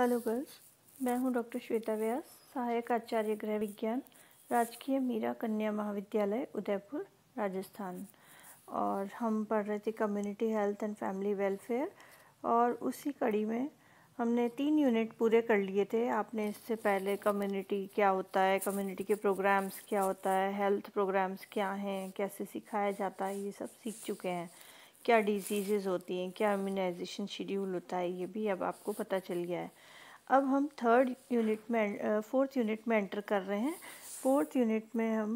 hello girls मैं हूं doctor Shweta व्यास सहायक आचार्य गृह विज्ञान राजकीय मीरा कन्या महाविद्यालय उदयपुर राजस्थान और हम पढ़ रहे थे community health and family welfare और उसी कड़ी में हमने तीन यूनिट पूरे कर लिए थे आपने इससे पहले कम्युनिटी क्या होता है कम्युनिटी के प्रोग्राम्स क्या होता है हेल्थ प्रोग्राम्स क्या हैं कैसे सिखाया जाता है ये सब सीख चुके हैं क्या डिजीज़ होती हैं क्या इम्यूनाइजेशन शेड्यूल होता है ये भी अब आपको पता चल गया है अब हम थर्ड यूनिट में फोर्थ यूनिट में एंटर कर रहे हैं फोर्थ यूनिट में हम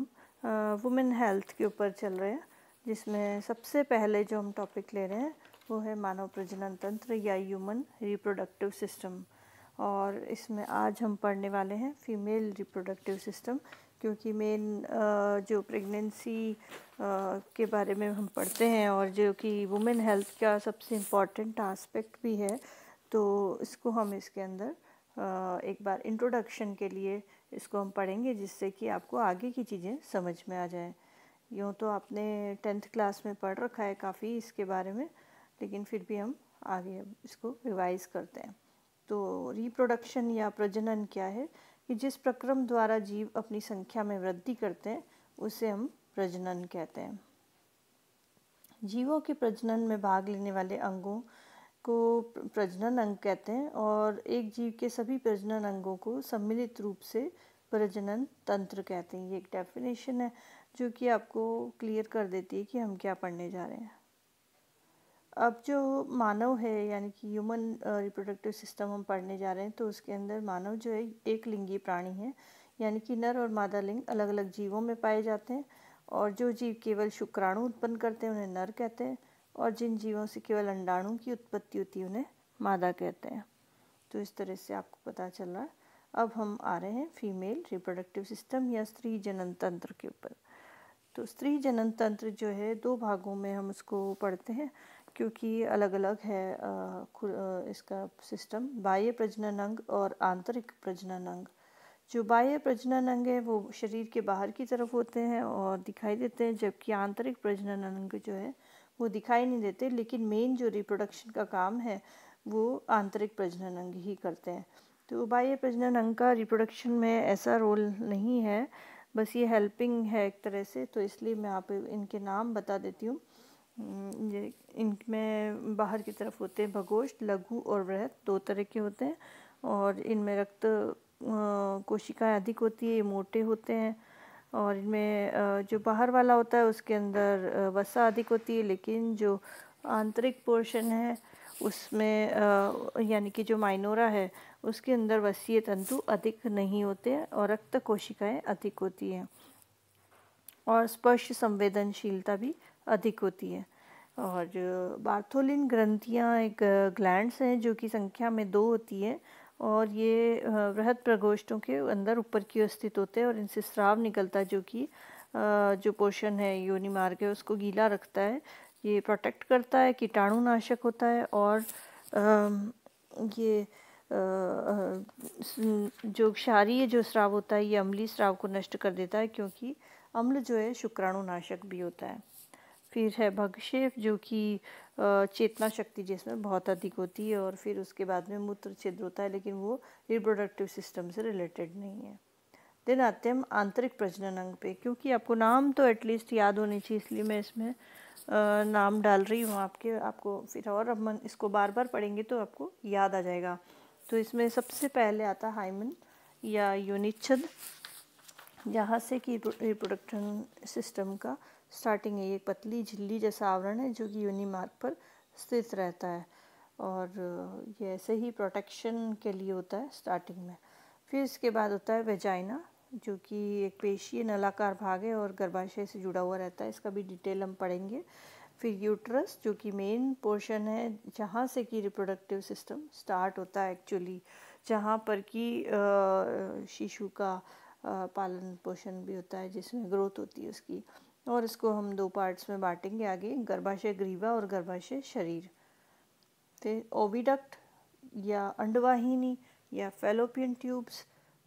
वुमेन हेल्थ के ऊपर चल रहे हैं जिसमें सबसे पहले जो हम टॉपिक ले रहे हैं वो है मानव प्रजनन तंत्र या ह्यूमन रिप्रोडक्टिव सिस्टम और इसमें आज हम पढ़ने वाले हैं फीमेल रिप्रोडक्टिव सिस्टम क्योंकि मेन जो प्रेगनेंसी के बारे में हम पढ़ते हैं और जो कि वुमेन हेल्थ का सबसे इम्पॉर्टेंट आस्पेक्ट भी है तो इसको हम इसके अंदर एक बार इंट्रोडक्शन के लिए इसको हम पढ़ेंगे जिससे कि आपको आगे की चीज़ें समझ में आ जाए यूँ तो आपने टेंथ क्लास में पढ़ रखा है काफ़ी इसके बारे में लेकिन फिर भी हम आगे इसको रिवाइज करते हैं तो रिप्रोडक्शन या प्रजनन क्या है कि जिस प्रक्रम द्वारा जीव अपनी संख्या में वृद्धि करते हैं उसे हम प्रजनन कहते हैं जीवों के प्रजनन में भाग लेने वाले अंगों को प्रजनन अंग कहते हैं और एक जीव के सभी प्रजनन अंगों को सम्मिलित रूप से प्रजनन तंत्र कहते हैं ये एक डेफिनेशन है जो कि आपको क्लियर कर देती है कि हम क्या पढ़ने जा रहे हैं अब जो मानव है यानी कि ह्यूमन रिप्रोडक्टिव सिस्टम हम पढ़ने जा रहे हैं तो उसके अंदर मानव जो है एक लिंगी प्राणी है यानी कि नर और मादा लिंग अलग अलग जीवों में पाए जाते हैं और जो जीव केवल शुक्राणु उत्पन्न करते हैं उन्हें नर कहते हैं और जिन जीवों से केवल अंडाणु की उत्पत्ति होती है उन्हें मादा कहते हैं तो इस तरह से आपको पता चल रहा है अब हम आ रहे हैं फीमेल रिप्रोडक्टिव सिस्टम या स्त्री जनन तंत्र के ऊपर तो स्त्री जनन तंत्र जो है दो भागों में हम उसको पढ़ते हैं क्योंकि अलग अलग है इसका सिस्टम बाह्य प्रजनन अंग और आंतरिक प्रजनन अंग जो बाह्य प्रजनन अंग है वो शरीर के बाहर की तरफ होते हैं और दिखाई देते हैं जबकि आंतरिक प्रजनन अंग जो है वो दिखाई नहीं देते लेकिन मेन जो रिप्रोडक्शन का काम है वो आंतरिक प्रजनन अंग ही करते हैं तो बाह्य प्रजनन अंग का रिप्रोडक्शन में ऐसा रोल नहीं है बस ये हेल्पिंग है एक तरह से तो इसलिए मैं आप इनके नाम बता देती हूँ हम्म, ये इनमें बाहर की तरफ होते हैं भगोष्ठ लघु और वृहत दो तरह के होते हैं और इनमें रक्त कोशिकाएं अधिक होती है ये मोटे होते हैं और इनमें जो बाहर वाला होता है उसके अंदर वसा अधिक होती है लेकिन जो आंतरिक पोर्शन है उसमें यानी कि जो माइनोरा है उसके अंदर वसीय तंतु अधिक नहीं होते और रक्त कोशिकाएं अधिक होती हैं और स्पर्श संवेदनशीलता भी अधिक होती है और बार्थोलिन ग्रंथियाँ एक ग्लैंड्स हैं जो कि संख्या में दो होती है और ये वृहद प्रगोष्ठों के अंदर ऊपर की ओर स्थित होते हैं और इनसे स्राव निकलता है जो कि जो पोर्शन है योनि मार्ग है उसको गीला रखता है ये प्रोटेक्ट करता है कीटाणुनाशक होता है और ये जो क्षारीय जो स्राव होता है ये अम्ली स्राव को नष्ट कर देता है क्योंकि अम्ल जो है शुक्राणुनाशक भी होता है फिर है भगक्षेप जो कि चेतना शक्ति जिसमें बहुत अधिक होती है और फिर उसके बाद में मूत्र छिद्र होता है लेकिन वो रिप्रोडक्टिव सिस्टम से रिलेटेड नहीं है देन आते हैं हम आंतरिक प्रजनन अंग पे क्योंकि आपको नाम तो एटलीस्ट याद होने चाहिए इसलिए मैं इसमें नाम डाल रही हूँ आपके आपको फिर और अब मन इसको बार बार पढ़ेंगे तो आपको याद आ जाएगा तो इसमें सबसे पहले आता हाइमन या यूनिच्छद यहाँ से कि रिप्रोडक्शन सिस्टम का स्टार्टिंग है ये पतली झिल्ली जैसा आवरण है जो कि यूनिमार्क मार्ग पर स्थित रहता है और ये ऐसे ही प्रोटेक्शन के लिए होता है स्टार्टिंग में फिर इसके बाद होता है वेजाइना जो कि एक पेशी नलाकार भाग है और गर्भाशय से जुड़ा हुआ रहता है इसका भी डिटेल हम पढ़ेंगे फिर यूट्रस जो कि मेन पोर्शन है जहाँ से कि रिप्रोडक्टिव सिस्टम स्टार्ट होता है एक्चुअली जहाँ पर कि शिशु का पालन पोषण भी होता है जिसमें ग्रोथ होती है उसकी और इसको हम दो पार्ट्स में बांटेंगे आगे गर्भाशय ग्रीवा और गर्भाशय शरीर तो ओविडक्ट या अंडवाहिनी या फेलोपियन ट्यूब्स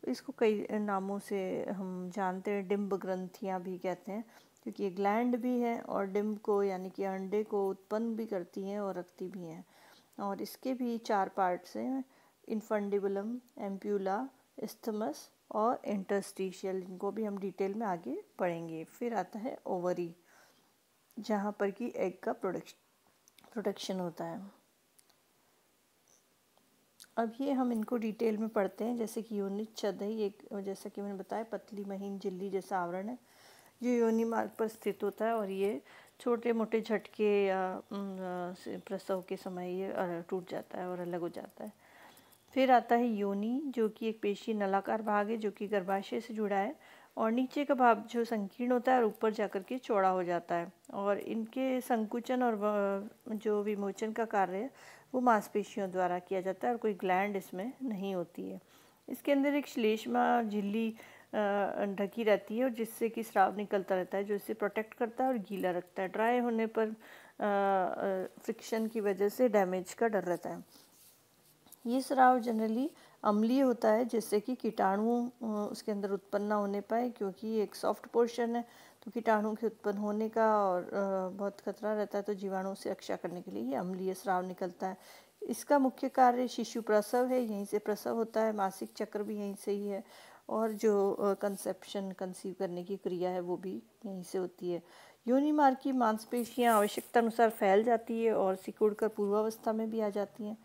इसको कई नामों से हम जानते हैं डिम्ब ग्रंथियाँ भी कहते हैं क्योंकि ये ग्लैंड भी है और डिम्ब को यानी कि अंडे को उत्पन्न भी करती हैं और रखती भी हैं और इसके भी चार पार्ट्स हैं इन्फंडिबुलम एम्प्यूला इस्थमस और इंटरस्टिशियल इनको भी हम डिटेल में आगे पढ़ेंगे फिर आता है ओवरी जहाँ पर कि एग का प्रोडक्श प्रोडक्शन होता है अब ये हम इनको डिटेल में पढ़ते हैं जैसे कि योनि चदई एक जैसा कि मैंने बताया पतली महीन झिल्ली जैसा आवरण है जो योनि मार्ग पर स्थित होता है और ये छोटे मोटे झटके या प्रसव के समय ये टूट जाता है और अलग हो जाता है फिर आता है योनि जो कि एक पेशी नलाकार भाग है जो कि गर्भाशय से जुड़ा है और नीचे का भाग जो संकीर्ण होता है और ऊपर जाकर के चौड़ा हो जाता है और इनके संकुचन और जो विमोचन का कार्य है वो मांसपेशियों द्वारा किया जाता है और कोई ग्लैंड इसमें नहीं होती है इसके अंदर एक श्लेषमा झिल्ली ढकी रहती है और जिससे कि स्राव निकलता रहता है जो इसे प्रोटेक्ट करता है और गीला रखता है ड्राई होने पर फ्रिक्शन की वजह से डैमेज का डर रहता है ये स्राव जनरली अम्लीय होता है जिससे कि कीटाणु उसके अंदर उत्पन्न ना होने पाए क्योंकि ये एक सॉफ्ट पोर्शन है तो कीटाणु के उत्पन्न होने का और बहुत खतरा रहता है तो जीवाणुओं से रक्षा करने के लिए ये अम्लीय स्राव निकलता है इसका मुख्य कार्य शिशु प्रसव है यहीं से प्रसव होता है मासिक चक्र भी यहीं से ही है और जो कंसेप्शन कंसीव करने की क्रिया है वो भी यहीं से होती है योनि मार्ग की मांसपेशियाँ आवश्यकता अनुसार फैल जाती है और सिकुड़ कर पूर्वावस्था में भी आ जाती हैं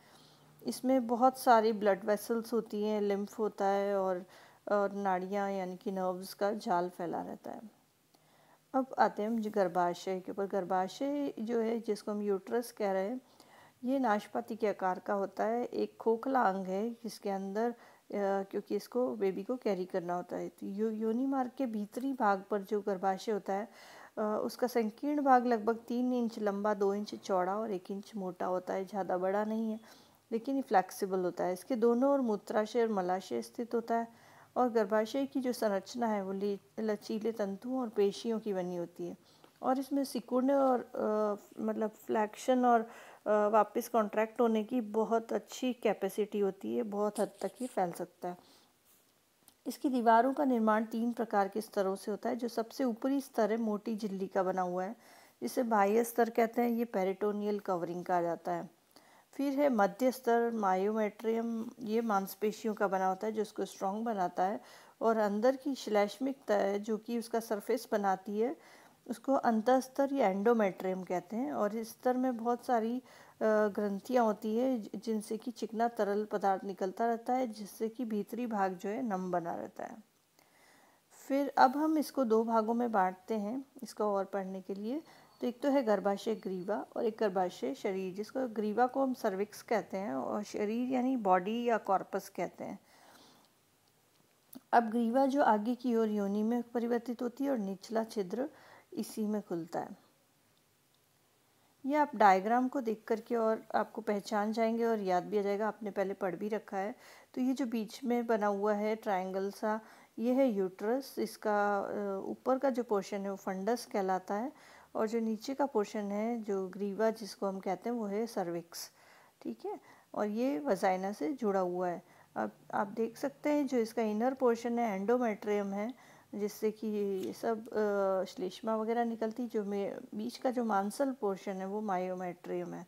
इसमें बहुत सारी ब्लड वेसल्स होती हैं लिम्फ होता है और, और नाड़ियाँ यानी कि नर्व्स का जाल फैला रहता है अब आते हैं हम गर्भाशय के ऊपर गर्भाशय जो है जिसको हम यूट्रस कह रहे हैं ये नाशपाती के आकार का होता है एक खोखला अंग है जिसके अंदर क्योंकि इसको बेबी को कैरी करना होता है तो यो, योनी मार्ग के भीतरी भाग पर जो गर्भाशय होता है उसका संकीर्ण भाग लगभग तीन इंच लंबा दो इंच चौड़ा और एक इंच मोटा होता है ज़्यादा बड़ा नहीं है लेकिन ये फ्लैक्सीबल होता है इसके दोनों और मूत्राशय और मलाशय स्थित होता है और गर्भाशय की जो संरचना है वो लचीले तंतुओं और पेशियों की बनी होती है और इसमें सिकुड़ने और आ, मतलब फ्लैक्शन और आ, वापस कॉन्ट्रैक्ट होने की बहुत अच्छी कैपेसिटी होती है बहुत हद तक ये फैल सकता है इसकी दीवारों का निर्माण तीन प्रकार के स्तरों से होता है जो सबसे ऊपरी स्तर है मोटी झिल्ली का बना हुआ है जिसे बाह्य स्तर कहते हैं ये पेरिटोनियल कवरिंग कहा जाता है फिर है मध्य स्तर मायोमेट्रियम ये मांसपेशियों का बना होता है जो उसको स्ट्रॉन्ग बनाता है और अंदर की शिलाश्मिक है जो कि उसका सरफेस बनाती है उसको अंतस्तर या एंडोमेट्रियम कहते हैं और इस स्तर में बहुत सारी ग्रंथियाँ होती है जिनसे कि चिकना तरल पदार्थ निकलता रहता है जिससे कि भीतरी भाग जो है नम बना रहता है फिर अब हम इसको दो भागों में बांटते हैं इसको और पढ़ने के लिए तो एक तो है गर्भाशय ग्रीवा और एक गर्भाशय शरीर जिसको ग्रीवा को हम सर्विक्स कहते हैं और शरीर यानी बॉडी या कॉर्पस कहते हैं अब ग्रीवा जो आगे की ओर योनि में परिवर्तित होती है और निचला छिद्र इसी में खुलता है यह आप डायग्राम को देख करके और आपको पहचान जाएंगे और याद भी आ जाएगा आपने पहले पढ़ भी रखा है तो ये जो बीच में बना हुआ है ट्रायंगल सा ये है यूट्रस इसका ऊपर का जो पोर्शन है वो फंडस कहलाता है और जो नीचे का पोर्शन है जो ग्रीवा जिसको हम कहते हैं वो है सर्विक्स ठीक है और ये वजाइना से जुड़ा हुआ है अब आप देख सकते हैं जो इसका इनर पोर्शन है एंडोमेट्रियम है जिससे कि सब श्लेष्मा वगैरह निकलती जो मे बीच का जो मांसल पोर्शन है वो मायोमेट्रियम है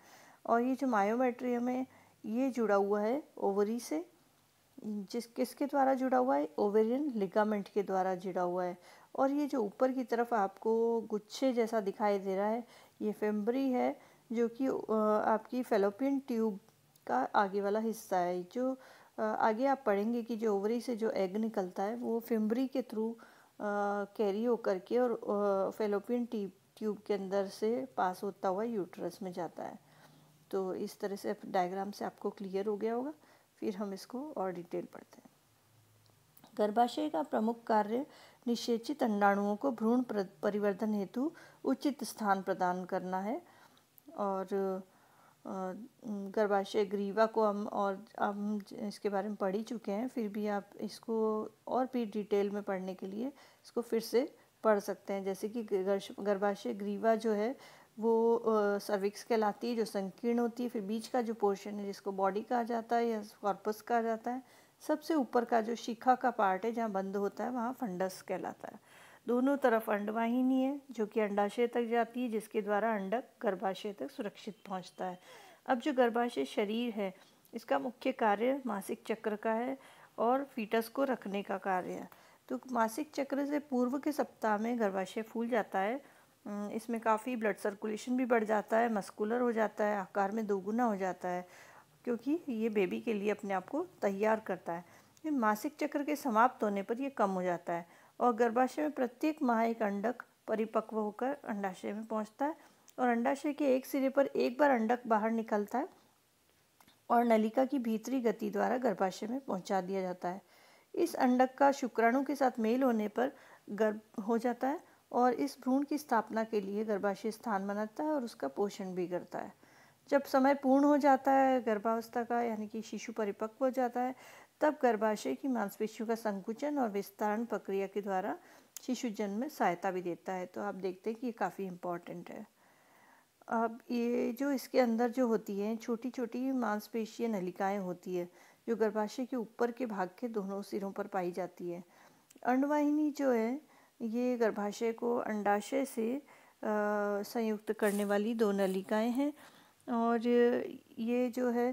और ये जो मायोमेट्रियम है ये जुड़ा हुआ है ओवरी से जिस किसके द्वारा जुड़ा हुआ है ओवेरियन लिगामेंट के द्वारा जुड़ा हुआ है और ये जो ऊपर की तरफ आपको गुच्छे जैसा दिखाई दे रहा है ये फेम्बरी है जो कि आपकी फेलोपियन ट्यूब का आगे वाला हिस्सा है जो आगे आप पढ़ेंगे कि जो ओवरी से जो एग निकलता है वो फेम्बरी के थ्रू कैरी होकर के और फेलोपियन ट्यूब ट्यूब के अंदर से पास होता हुआ यूट्रस में जाता है तो इस तरह से डायग्राम से आपको क्लियर हो गया होगा फिर हम इसको और डिटेल पढ़ते हैं गर्भाशय का प्रमुख कार्य निषेचित अंडाणुओं को भ्रूण परिवर्धन हेतु उचित स्थान प्रदान करना है और गर्भाशय ग्रीवा को हम और हम इसके बारे में पढ़ ही चुके हैं फिर भी आप इसको और भी डिटेल में पढ़ने के लिए इसको फिर से पढ़ सकते हैं जैसे कि गर्भाशय ग्रीवा जो है वो सर्विक्स कहलाती है जो संकीर्ण होती है फिर बीच का जो पोर्शन है जिसको बॉडी कहा जाता है या कॉर्पस कहा जाता है सबसे ऊपर का जो शिखा का पार्ट है जहाँ बंद होता है वहाँ फंडस कहलाता है दोनों तरफ अंडवाहिनी है जो कि अंडाशय तक जाती है जिसके द्वारा अंडक गर्भाशय तक सुरक्षित पहुँचता है अब जो गर्भाशय शरीर है इसका मुख्य कार्य मासिक चक्र का है और फीटस को रखने का कार्य है तो मासिक चक्र से पूर्व के सप्ताह में गर्भाशय फूल जाता है हम्म, इसमें काफ़ी ब्लड सर्कुलेशन भी बढ़ जाता है मस्कुलर हो जाता है आकार में दोगुना हो जाता है क्योंकि ये बेबी के लिए अपने आप को तैयार करता है मासिक चक्र के समाप्त होने पर यह कम हो जाता है और गर्भाशय में प्रत्येक माह एक अंडक परिपक्व होकर अंडाशय में पहुंचता है और अंडाशय के एक सिरे पर एक बार अंडक बाहर निकलता है और नलिका की भीतरी गति द्वारा गर्भाशय में पहुंचा दिया जाता है इस अंडक का शुक्राणु के साथ मेल होने पर गर्भ हो जाता है और इस भ्रूण की स्थापना के लिए गर्भाशय स्थान बनाता है और उसका पोषण भी करता है जब समय पूर्ण हो जाता है गर्भावस्था का यानी कि शिशु परिपक्व हो जाता है तब गर्भाशय की मांसपेशियों का संकुचन और विस्तारण प्रक्रिया के द्वारा शिशु जन्म में सहायता भी देता है तो आप देखते हैं कि ये काफ़ी इम्पॉर्टेंट है अब ये जो इसके अंदर जो होती हैं छोटी छोटी मांसपेशीय नलिकाएं होती है जो गर्भाशय के ऊपर के भाग के दोनों सिरों पर पाई जाती है अंडवाहिनी जो है ये गर्भाशय को अंडाशय से संयुक्त करने वाली दो नलिकाएं हैं और ये जो है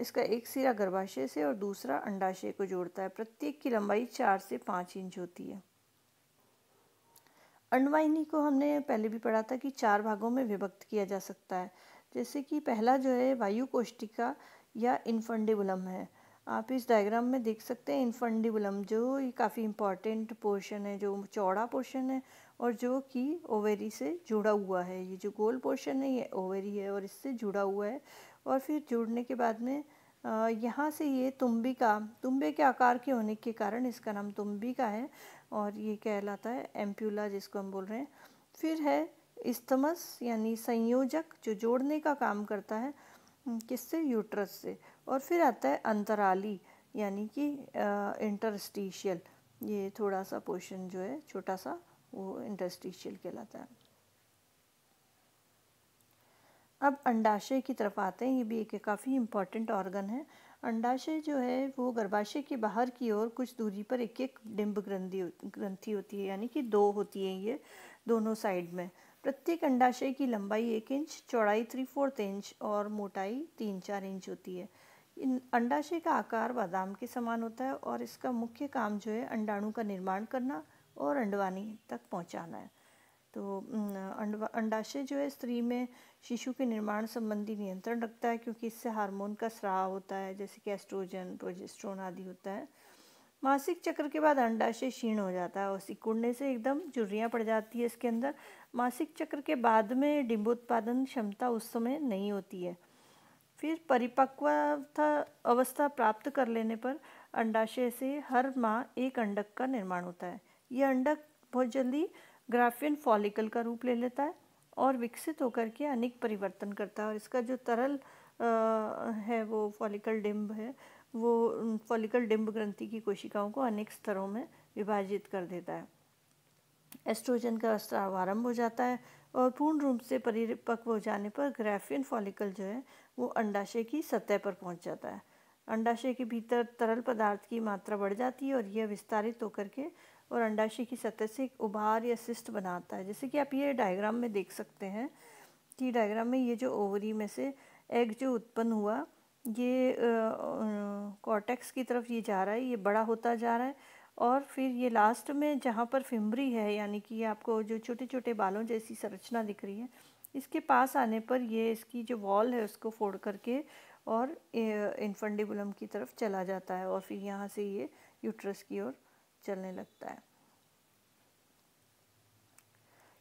इसका एक सिरा गर्भाशय से और दूसरा अंडाशय को जोड़ता है प्रत्येक की लंबाई चार से पाँच इंच होती है अंडवाहिनी को हमने पहले भी पढ़ा था कि चार भागों में विभक्त किया जा सकता है जैसे कि पहला जो है वायु कोष्टिका या इन्फंडेबुलम है आप इस डायग्राम में देख सकते हैं इनफंडिबुलम जो ये काफ़ी इंपॉर्टेंट पोर्शन है जो चौड़ा पोर्शन है और जो कि ओवेरी से जुड़ा हुआ है ये जो गोल पोर्शन है ये ओवेरी है और इससे जुड़ा हुआ है और फिर जुड़ने के बाद में यहाँ से ये तुम्बी का तुम्बे के आकार के होने के कारण इसका नाम तुम्बी का है और ये कहलाता है एम्प्यूला जिसको हम बोल रहे हैं फिर है इस्तमस यानी संयोजक जो जोड़ने का काम करता है किससे यूट्रस से और फिर आता है अंतराली यानी कि इंटरस्टिशियल ये थोड़ा सा पोर्शन जो है छोटा सा वो इंटरस्टिशियल कहलाता है अब अंडाशय की तरफ आते हैं ये भी एक काफ़ी इम्पॉर्टेंट ऑर्गन है अंडाशय जो है वो गर्भाशय के बाहर की ओर कुछ दूरी पर एक एक डिम्ब ग्रंथि ग्रंथि होती है यानी कि दो होती है ये दोनों साइड में प्रत्येक अंडाशय की लंबाई एक इंच चौड़ाई थ्री फोर्थ इंच और मोटाई तीन चार इंच होती है इन अंडाशय का आकार बादाम के समान होता है और इसका मुख्य काम जो है अंडाणु का निर्माण करना और अंडवानी तक पहुंचाना है तो अंडाशय जो है स्त्री में शिशु के निर्माण संबंधी नियंत्रण रखता है क्योंकि इससे हार्मोन का स्राव होता है जैसे कि एस्ट्रोजन प्रोजेस्ट्रोन आदि होता है मासिक चक्र के बाद अंडाशय क्षीण हो जाता है और सिकुड़ने से एकदम झुर्रियाँ पड़ जाती है इसके अंदर मासिक चक्र के बाद में डिम्बोत्पादन क्षमता उस समय नहीं होती है फिर परिपक्वता अवस्था प्राप्त कर लेने पर अंडाशय से हर माह एक अंडक का निर्माण होता है यह अंडक बहुत जल्दी ग्राफियन फॉलिकल का रूप ले लेता है और विकसित होकर के अनेक परिवर्तन करता है और इसका जो तरल है वो फॉलिकल डिम्ब है वो फॉलिकल डिम्ब ग्रंथि की कोशिकाओं को अनेक स्तरों में विभाजित कर देता है एस्ट्रोजन का स्त्राव आरंभ हो जाता है और पूर्ण रूप से परिपक्व हो जाने पर ग्राफियन फॉलिकल जो है वो अंडाशय की सतह पर पहुंच जाता है अंडाशय के भीतर तरल पदार्थ की मात्रा बढ़ जाती है और यह विस्तारित होकर के और अंडाशय की सतह से एक उभार या सिस्ट बनाता है जैसे कि आप ये डायग्राम में देख सकते हैं कि डायग्राम में ये जो ओवरी में से एग जो उत्पन्न हुआ ये कॉर्टेक्स की तरफ ये जा रहा है ये बड़ा होता जा रहा है और फिर ये लास्ट में जहाँ पर फिम्बरी है यानी कि आपको जो छोटे छोटे बालों जैसी संरचना दिख रही है इसके पास आने पर ये इसकी जो वॉल है उसको फोड़ करके और इन्फंडिबुलम की तरफ चला जाता है और फिर यहाँ से ये यूट्रस की ओर चलने लगता है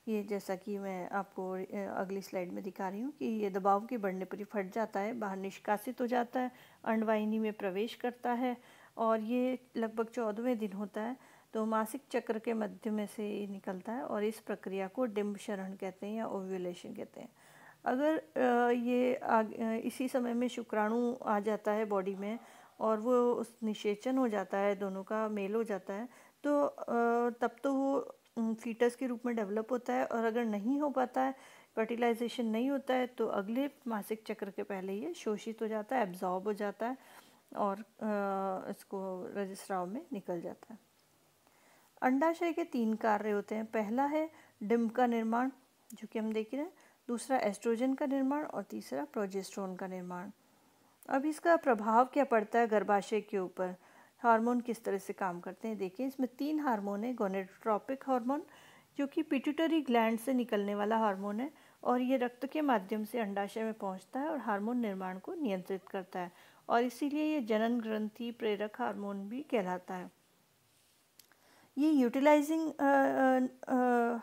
ये जैसा कि मैं आपको अगली स्लाइड में दिखा रही हूँ कि ये दबाव के बढ़ने पर ही फट जाता है बाहर निष्कासित हो जाता है अंडवाइनी में प्रवेश करता है और ये लगभग चौदहवें दिन होता है तो मासिक चक्र के मध्य में से ये निकलता है और इस प्रक्रिया को डिम्बशरण कहते हैं या ओव्यूलेशन कहते हैं अगर ये इसी समय में शुक्राणु आ जाता है बॉडी में और वो उस निषेचन हो जाता है दोनों का मेल हो जाता है तो तब तो वो फीटस के रूप में डेवलप होता है और अगर नहीं हो पाता है फर्टिलाइजेशन नहीं होता है तो अगले मासिक चक्र के पहले ये शोषित हो जाता है एब्जॉर्ब हो जाता है और इसको रजिस्ट्राव में निकल जाता है अंडाशय के तीन कार्य होते हैं पहला है डिम्ब का निर्माण जो कि हम देख रहे हैं दूसरा एस्ट्रोजन का निर्माण और तीसरा प्रोजेस्ट्रोन का निर्माण अब इसका प्रभाव क्या पड़ता है गर्भाशय के ऊपर हार्मोन किस तरह से काम करते हैं देखिए इसमें तीन हार्मोन है गोनेट्रोपिक हार्मोन जो कि पिट्यूटरी ग्लैंड से निकलने वाला हार्मोन है और ये रक्त के माध्यम से अंडाशय में पहुंचता है और हार्मोन निर्माण को नियंत्रित करता है और इसीलिए ये जनन ग्रंथि प्रेरक हार्मोन भी कहलाता है ये यूटिलाइजिंग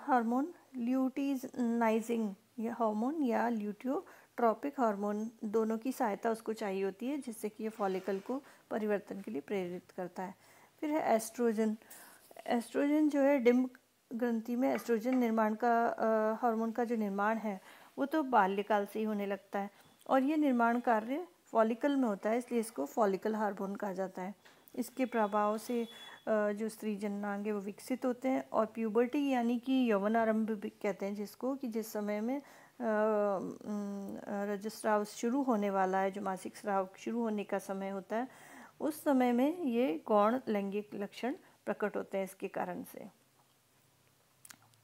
हार्मोन ल्यूटिनाइजिंग हार्मोन या ल्यूटियोट्रॉपिक हार्मोन दोनों की सहायता उसको चाहिए होती है जिससे कि ये फॉलिकल को परिवर्तन के लिए प्रेरित करता है फिर है एस्ट्रोजन एस्ट्रोजन जो है डिम्ब ग्रंथि में एस्ट्रोजन निर्माण का हार्मोन का जो निर्माण है वो तो बाल्यकाल से ही होने लगता है और ये निर्माण कार्य फॉलिकल में होता है इसलिए इसको फॉलिकल हार्मोन कहा जाता है इसके प्रभाव से जो स्त्री जननांग है वो विकसित होते हैं और प्यूबर्टी यानी कि यौवन आरंभ भी कहते हैं जिसको कि जिस समय में रजस्राव शुरू होने वाला है जो मासिक स्राव शुरू होने का समय होता है उस समय में ये गौण लैंगिक लक्षण प्रकट होते हैं इसके कारण से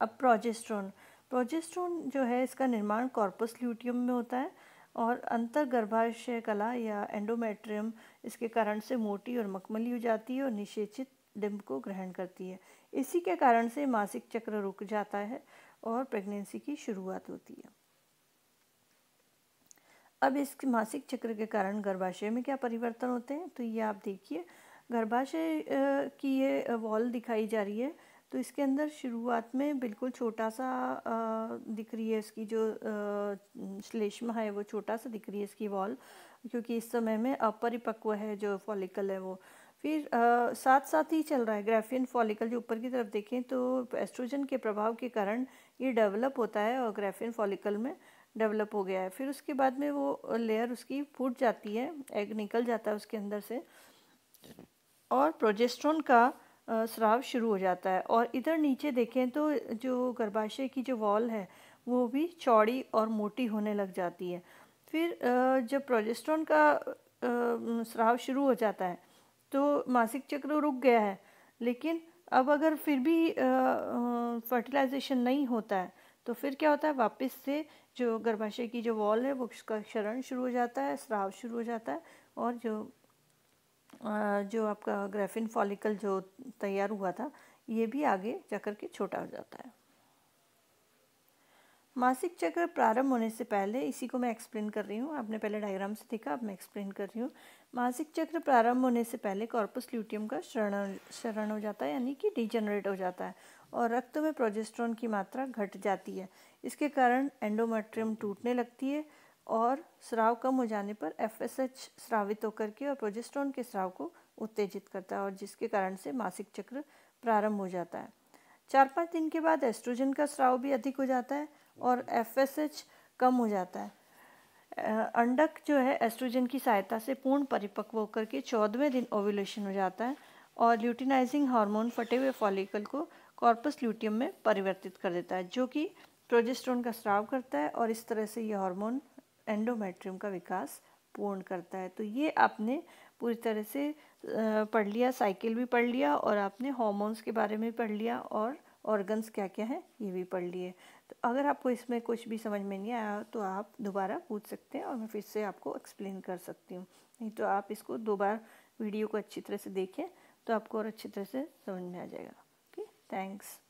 अब प्रोजेस्ट्रोन प्रोजेस्ट्रोन जो है इसका निर्माण कॉर्पस ल्यूटियम में होता है और अंतर गर्भाशय कला या एंडोमेट्रियम इसके कारण से मोटी और मखमली हो जाती है और निषेचित डिम्ब को ग्रहण करती है इसी के कारण से मासिक चक्र रुक जाता है और प्रेगनेंसी की शुरुआत होती है अब इस मासिक चक्र के कारण गर्भाशय में क्या परिवर्तन होते हैं तो ये आप देखिए गर्भाशय की ये वॉल दिखाई जा रही है तो इसके अंदर शुरुआत में बिल्कुल छोटा सा दिख रही है इसकी जो श्लेष्म है वो छोटा सा दिख रही है इसकी वॉल क्योंकि इस समय में अपरिपक्व है जो फॉलिकल है वो फिर आ, साथ साथ ही चल रहा है ग्रेफियन फॉलिकल जो ऊपर की तरफ देखें तो एस्ट्रोजन के प्रभाव के कारण ये डेवलप होता है और ग्रेफियन फॉलिकल में डेवलप हो गया है फिर उसके बाद में वो लेयर उसकी फूट जाती है एग निकल जाता है उसके अंदर से और प्रोजेस्ट्रॉन का स्राव शुरू हो जाता है और इधर नीचे देखें तो जो गर्भाशय की जो वॉल है वो भी चौड़ी और मोटी होने लग जाती है फिर जब प्रोजेस्ट्रॉन का स्राव शुरू हो जाता है तो मासिक चक्र रुक गया है लेकिन अब अगर फिर भी फर्टिलाइजेशन नहीं होता है तो फिर क्या होता है वापस से जो गर्भाशय की जो वॉल है वो उसका क्षरण शुरू हो जाता है स्राव शुरू हो जाता है और जो जो आपका ग्रेफिन फॉलिकल जो तैयार हुआ था ये भी आगे चक्कर के छोटा हो जाता है मासिक चक्र प्रारंभ होने से पहले इसी को मैं एक्सप्लेन कर रही हूँ आपने पहले डायग्राम से देखा अब मैं एक्सप्लेन कर रही हूँ मासिक चक्र प्रारंभ होने से पहले कॉर्पस ल्यूटियम का शरण शरण हो जाता है यानी कि डिजनरेट हो जाता है और रक्त में प्रोजेस्ट्रॉन की मात्रा घट जाती है इसके कारण एंडोमेट्रियम टूटने लगती है और स्राव कम हो जाने पर एफ एस एच स्रावित होकर के और प्रोजेस्ट्रॉन के स्राव को उत्तेजित करता है और जिसके कारण से मासिक चक्र प्रारंभ हो जाता है चार पाँच दिन के बाद एस्ट्रोजन का स्राव भी अधिक हो जाता है और एफ एस एच कम हो जाता है अंडक जो है एस्ट्रोजन की सहायता से पूर्ण परिपक्व होकर के चौदहवें दिन ओव्यूलेशन हो जाता है और ल्यूटिनाइजिंग हार्मोन फटे हुए फॉलिकल को कॉर्पस ल्यूटियम में परिवर्तित कर देता है जो कि प्रोजेस्ट्रोन का स्राव करता है और इस तरह से ये हार्मोन एंडोमेट्रियम का विकास पूर्ण करता है तो ये आपने पूरी तरह से पढ़ लिया साइकिल भी पढ़ लिया और आपने हॉर्मोन्स के बारे में पढ़ लिया और ऑर्गन्स क्या क्या हैं ये भी पढ़ लिए तो अगर आपको इसमें कुछ भी समझ में नहीं आया तो आप दोबारा पूछ सकते हैं और मैं फिर से आपको एक्सप्लेन कर सकती हूँ नहीं तो आप इसको दो बार वीडियो को अच्छी तरह से देखें तो आपको और अच्छी तरह से समझ में आ जाएगा ओके थैंक्स